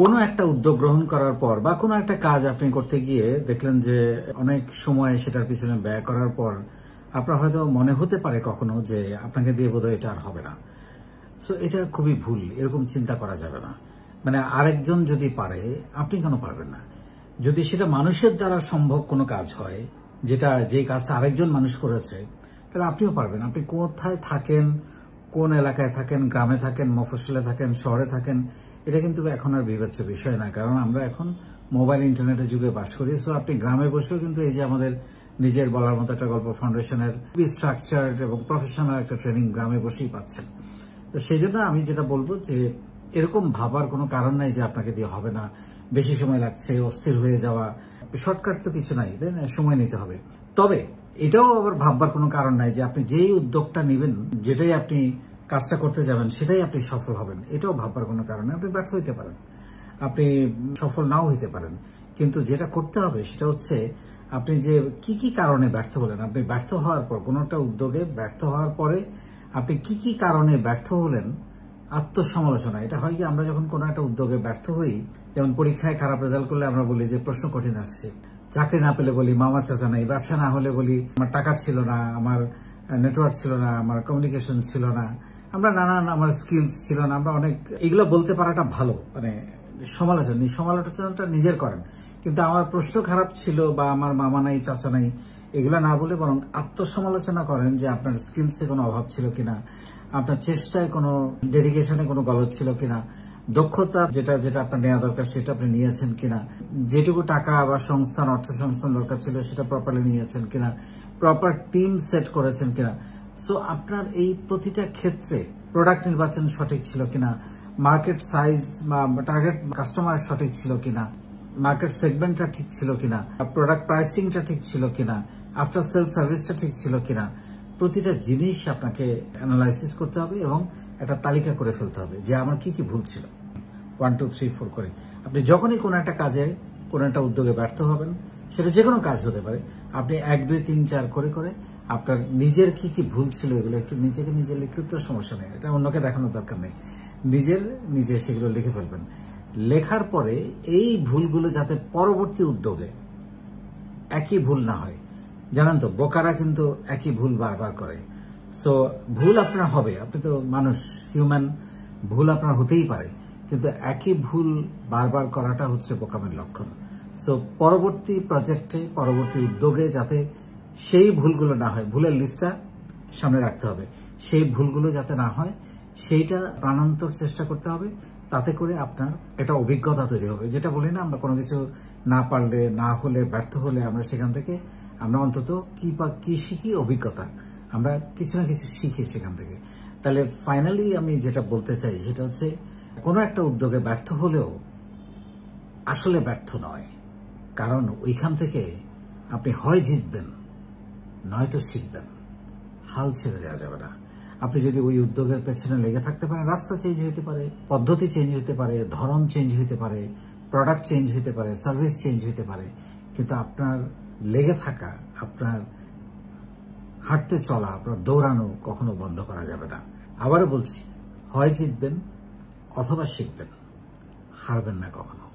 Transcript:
কোনো একটা উদ্যোগ গ্রহণ করার পর বা কোনো একটা কাজ আপনি করতে গিয়ে দেখলেন যে অনেক সময় সেটার পিছনে ব্যয় করার পর আপনার হয়তো মনে হতে পারে কখনো যে আপনাকে দিয়ে বোধহয় এটা আর হবে না সো এটা খুবই ভুল এরকম চিন্তা করা যাবে না মানে আরেকজন যদি পারে আপনি কেন পারবেন না যদি সেটা মানুষের দ্বারা সম্ভব কোনো কাজ হয় যেটা যে কাজটা আরেকজন মানুষ করেছে তাহলে আপনিও পারবেন আপনি কোথায় থাকেন কোন এলাকায় থাকেন গ্রামে থাকেন মফসলে থাকেন শহরে থাকেন এটা কিন্তু এখন আর বিবেচ্য বিষয় না কারণ আমরা এখন মোবাইল ইন্টারনেটের যুগে বাস করি সো আপনি গ্রামে বসেও কিন্তু এই যে আমাদের নিজের বলার মতো একটা গল্প ফাউন্ডেশনের স্ট্রাকচার এবং প্রফেশনাল একটা ট্রেনিং গ্রামে বসেই পাচ্ছেন তো সেই জন্য আমি যেটা বলবো যে এরকম ভাবার কোনো কারণ নাই যে আপনাকে দিয়ে হবে না বেশি সময় লাগছে অস্থির হয়ে যাওয়া শর্টকাট তো কিছু নাই তাই সময় নিতে হবে তবে এটাও আবার ভাববার কোনো কারণ নাই যে আপনি যেই উদ্যোগটা নেবেন যেটাই আপনি কাজটা করতে যাবেন সেটাই আপনি সফল হবেন এটাও ভাববার কোনো কারণে আপনি ব্যর্থ হইতে পারেন আপনি সফল নাও হইতে পারেন কিন্তু যেটা করতে হবে সেটা হচ্ছে আপনি যে কি কি কারণে ব্যর্থ হলেন আপনি ব্যর্থ হওয়ার পর কোনো একটা উদ্যোগে ব্যর্থ হওয়ার পরে আপনি কি কি কারণে ব্যর্থ হলেন আত্মসমালোচনা এটা হয় কি আমরা যখন কোনো একটা উদ্যোগে ব্যর্থ হই যেমন পরীক্ষায় খারাপ রেজাল্ট করলে আমরা বলি যে প্রশ্ন কঠিন আসছে চাকরি না পেলে বলি মামা চাচা নাই ব্যবসা না হলে বলি আমার টাকা ছিল না আমার নেটওয়ার্ক ছিল না আমার কমিউনিকেশন ছিল না আমরা নানান আমার স্কিলস ছিল না আমরা অনেক এগুলো বলতে পারাটা ভালো মানে সমালোচনা সমালোচনাটা নিজের করেন কিন্তু আমার প্রশ্ন খারাপ ছিল বা আমার মামা নাই চাচা নাই এগুলো না বলে বরং আত্মসমালোচনা করেন যে আপনার স্কিলসে কোনো অভাব ছিল কিনা আপনার চেষ্টায় কোনো ডেডিকেশনে কোনো গলত ছিল কিনা দক্ষতা যেটা যেটা আপনার নেওয়া দরকার সেটা আপনি নিয়েছেন কিনা যেটুকু টাকা বা সংস্থান অর্থ সংস্থান দরকার ছিল সেটা প্রপারলি নিয়েছেন কিনা প্রপার টিম সেট করেছেন কিনা সো আপনার এই প্রতিটা ক্ষেত্রে প্রোডাক্ট নির্বাচন সঠিক ছিল কিনা মার্কেট সাইজ বা টার্গেট কাস্টমার সঠিক ছিল কিনা মার্কেট সেগমেন্টটা ঠিক ছিল কিনা প্রোডাক্ট প্রাইসিংটা ঠিক ছিল কিনা আফটার সেল সার্ভিসটা ঠিক ছিল কিনা প্রতিটা জিনিস আপনাকে অ্যানালাইসিস করতে হবে এবং একটা তালিকা করে ফেলতে হবে যে আমার কি কি ভুল ছিল ওয়ান টু থ্রি ফোর করে আপনি যখনই কোনো একটা কাজে কোনো একটা উদ্যোগে ব্যর্থ হবেন সেটা যে কোনো কাজ হতে পারে আপনি এক দুই তিন চার করে করে আপনার নিজের কি কি ভুল ছিল এগুলো একটু নিজেকে নিজের লিখলে তো সমস্যা নেই এটা অন্যকে দেখানোর দরকার নেই নিজের নিজের সেগুলো লিখে ফেলবেন লেখার পরে এই ভুলগুলো যাতে পরবর্তী উদ্যোগে একই ভুল না হয় জানেন তো বোকারা কিন্তু একই ভুল বারবার করে সো ভুল আপনার হবে আপনি তো মানুষ হিউম্যান ভুল আপনার হতেই পারে কিন্তু একই ভুল বারবার করাটা হচ্ছে বোকামের লক্ষণ সো পরবর্তী প্রজেক্টে পরবর্তী উদ্যোগে যাতে সেই ভুলগুলো না হয় ভুলের লিস্টটা সামনে রাখতে হবে সেই ভুলগুলো যাতে না হয় সেইটা প্রাণান্তর চেষ্টা করতে হবে তাতে করে আপনার এটা অভিজ্ঞতা তৈরি হবে যেটা বলি না আমরা কোনো কিছু না পারলে না হলে ব্যর্থ হলে আমরা সেখান থেকে আমরা অন্তত কি বা কী শিখি অভিজ্ঞতা আমরা কিছু না কিছু শিখি সেখান থেকে তাহলে ফাইনালি আমি যেটা বলতে চাই সেটা হচ্ছে কোনো একটা উদ্যোগে ব্যর্থ হলেও আসলে ব্যর্থ নয় কারণ ওইখান থেকে আপনি হয় জিতবেন নয়তো শিখবেন হাল ছেড়ে দেওয়া যাবে না আপনি যদি ওই উদ্যোগের পেছনে লেগে থাকতে পারেন রাস্তা চেঞ্জ হতে পারে পদ্ধতি চেঞ্জ হতে পারে ধরন চেঞ্জ হতে পারে প্রোডাক্ট চেঞ্জ হতে পারে সার্ভিস চেঞ্জ হতে পারে কিন্তু আপনার লেগে থাকা আপনার হাঁটতে চলা আপনার দৌড়ানো কখনো বন্ধ করা যাবে না আবারও বলছি হয় জিতবেন অথবা শিখবেন হারবেন না কখনো